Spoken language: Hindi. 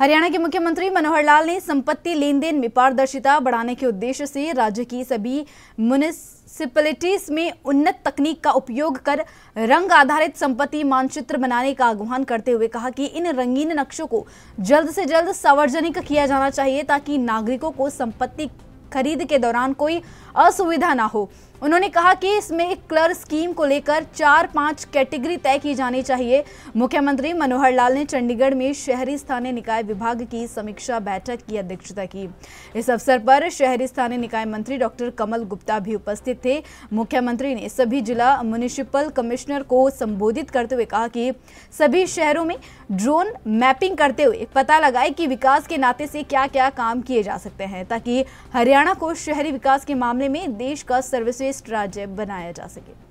हरियाणा के मुख्यमंत्री मनोहर लाल ने संपत्ति लेन देन में पारदर्शिता बढ़ाने के उद्देश्य से राज्य की सभी म्यूनिसपैलिटीज में उन्नत तकनीक का उपयोग कर रंग आधारित संपत्ति मानचित्र बनाने का आह्वान करते हुए कहा कि इन रंगीन नक्शों को जल्द से जल्द सार्वजनिक किया जाना चाहिए ताकि नागरिकों को संपत्ति खरीद के दौरान कोई असुविधा ना हो उन्होंने कहा कि इसमें क्लर स्कीम को लेकर चार पांच कैटेगरी तय की जानी चाहिए मुख्यमंत्री मनोहर लाल ने चंडीगढ़ में शहरी स्थानीय निकाय विभाग की समीक्षा बैठक की अध्यक्षता की इस अवसर पर शहरी स्थानीय निकाय मंत्री डॉक्टर कमल गुप्ता भी उपस्थित थे मुख्यमंत्री ने सभी जिला म्यूनिसिपल कमिश्नर को संबोधित करते हुए कहा कि सभी शहरों में ड्रोन मैपिंग करते हुए पता लगाए कि विकास के नाते से क्या क्या काम किए जा सकते हैं ताकि हरियाणा को शहरी विकास के मामले में देश का सर्वश्रेष्ठ वेस्ट राज्य बनाया जा सके